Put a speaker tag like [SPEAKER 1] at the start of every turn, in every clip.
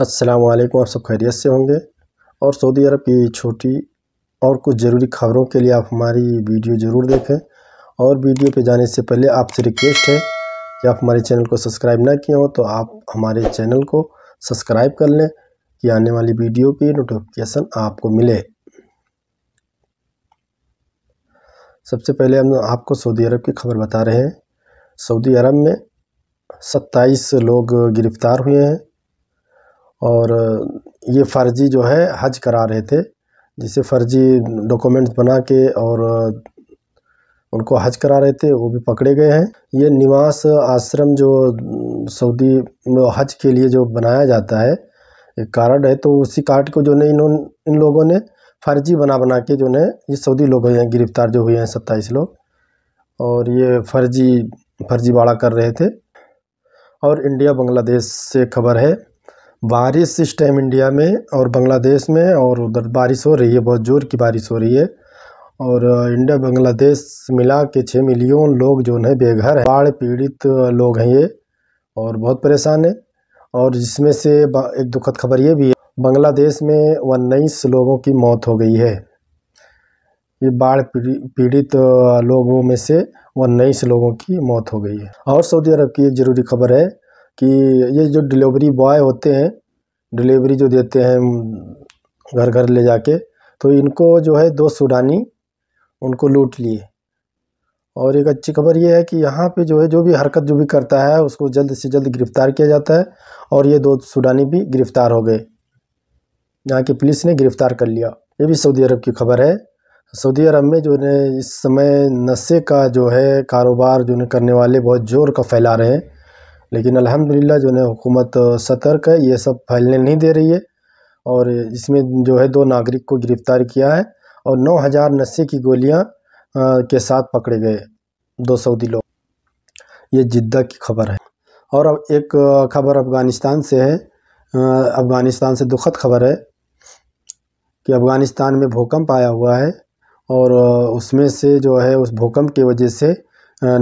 [SPEAKER 1] अस्सलाम वालेकुम आप सब खैरियत से होंगे और सऊदी अरब की छोटी और कुछ ज़रूरी खबरों के लिए आप हमारी वीडियो ज़रूर देखें और वीडियो पे जाने से पहले आपसे रिक्वेस्ट है कि आप हमारे चैनल को सब्सक्राइब ना किए हो तो आप हमारे चैनल को सब्सक्राइब कर लें कि आने वाली वीडियो की नोटिफिकेशन आपको मिले सबसे पहले हम आपको सऊदी अरब की खबर बता रहे हैं सऊदी अरब में सत्ताईस लोग गिरफ़्तार हुए हैं और ये फ़र्ज़ी जो है हज करा रहे थे जिसे फ़र्ज़ी डॉक्यूमेंट्स बना के और उनको हज करा रहे थे वो भी पकड़े गए हैं ये निवास आश्रम जो सऊदी हज के लिए जो बनाया जाता है एक कार्ड है तो उसी कार्ड को जो है इन इन लोगों ने फर्जी बना बना के जो ने ये सऊदी लोग हैं गिरफ्तार जो हुए हैं सत्ताईस लोग और ये फर्जी फर्जीवाड़ा कर रहे थे और इंडिया बांग्लादेश से खबर है बारिश इस टाइम इंडिया में और बांग्लादेश में और उधर बारिश हो रही है बहुत ज़ोर की बारिश हो रही है और इंडिया बांग्लादेश मिला के छः मिलियन लोग जो है बेघर हैं बाढ़ पीड़ित लोग हैं ये और बहुत परेशान है और जिसमें से एक दुखद खबर ये भी है बांग्लादेश में उन्नीस लोगों की मौत हो गई है ये बाढ़ पीड़ित लोगों में से उन्नीस लोगों की मौत हो गई है और सऊदी अरब की एक ज़रूरी खबर है कि ये जो डिलीवरी बॉय होते हैं डिलीवरी जो देते हैं घर घर ले जाके तो इनको जो है दो सूडानी उनको लूट लिए और एक अच्छी खबर ये है कि यहाँ पे जो है जो भी हरकत जो भी करता है उसको जल्द से जल्द गिरफ़्तार किया जाता है और ये दो सूडानी भी गिरफ़्तार हो गए यहाँ की पुलिस ने गिरफ़्तार कर लिया ये भी सऊदी अरब की खबर है सऊदी अरब में जो है इस समय नशे का जो है कारोबार जो करने वाले बहुत ज़ोर का फैला रहे हैं लेकिन अल्हम्दुलिल्लाह जो है हुकूमत सतर्क है ये सब फैलने नहीं दे रही है और इसमें जो है दो नागरिक को गिरफ़्तार किया है और नौ हज़ार नशे की गोलियां के साथ पकड़े गए दो सऊदी लोग ये जिद्दा की खबर है और अब एक खबर अफ़गानिस्तान से है अफ़गानिस्तान से दुखद खबर है कि अफ़गानिस्तान में भूकंप आया हुआ है और उसमें से जो है उस भूकंप की वजह से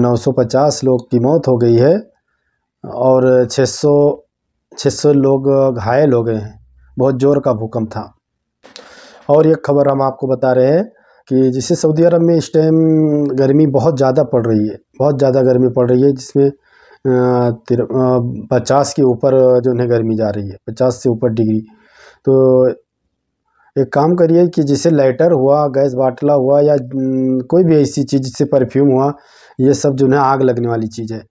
[SPEAKER 1] 950 लोग की मौत हो गई है और छः सौ छः सौ लोग घायल हो गए हैं बहुत ज़ोर का भूकंप था और एक खबर हम आपको बता रहे हैं कि जैसे सऊदी अरब में इस टाइम गर्मी बहुत ज़्यादा पड़ रही है बहुत ज़्यादा गर्मी पड़ रही है जिसमें पचास के ऊपर जो है गर्मी जा रही है पचास से ऊपर डिग्री तो एक काम करिए कि जैसे लाइटर हुआ गैस बाटला हुआ या कोई भी ऐसी चीज़ जिससे परफ्यूम हुआ ये सब जो है आग लगने वाली चीज़ है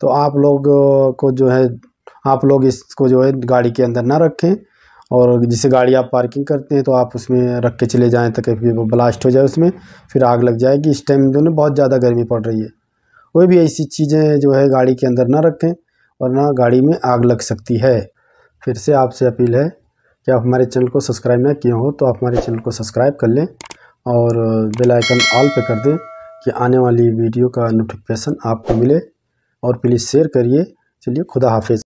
[SPEAKER 1] तो आप लोग को जो है आप लोग इसको जो है गाड़ी के अंदर ना रखें और जिसे गाड़ी आप पार्किंग करते हैं तो आप उसमें रख के चले जाएँ ताकि फिर वो ब्लास्ट हो जाए उसमें फिर आग लग जाएगी इस टाइम जो है बहुत ज़्यादा गर्मी पड़ रही है कोई भी ऐसी चीज़ें जो है गाड़ी के अंदर ना रखें वरना गाड़ी में आग लग सकती है फिर से आपसे अपील है कि आप हमारे चैनल को सब्सक्राइब ना किए हो तो आप हमारे चैनल को सब्सक्राइब कर लें और बेल आइकन ऑल पे कर दें कि आने वाली वीडियो का नोटिफिकेशन आपको मिले और प्लीज़ शेयर करिए चलिए खुदा हाफ़िज़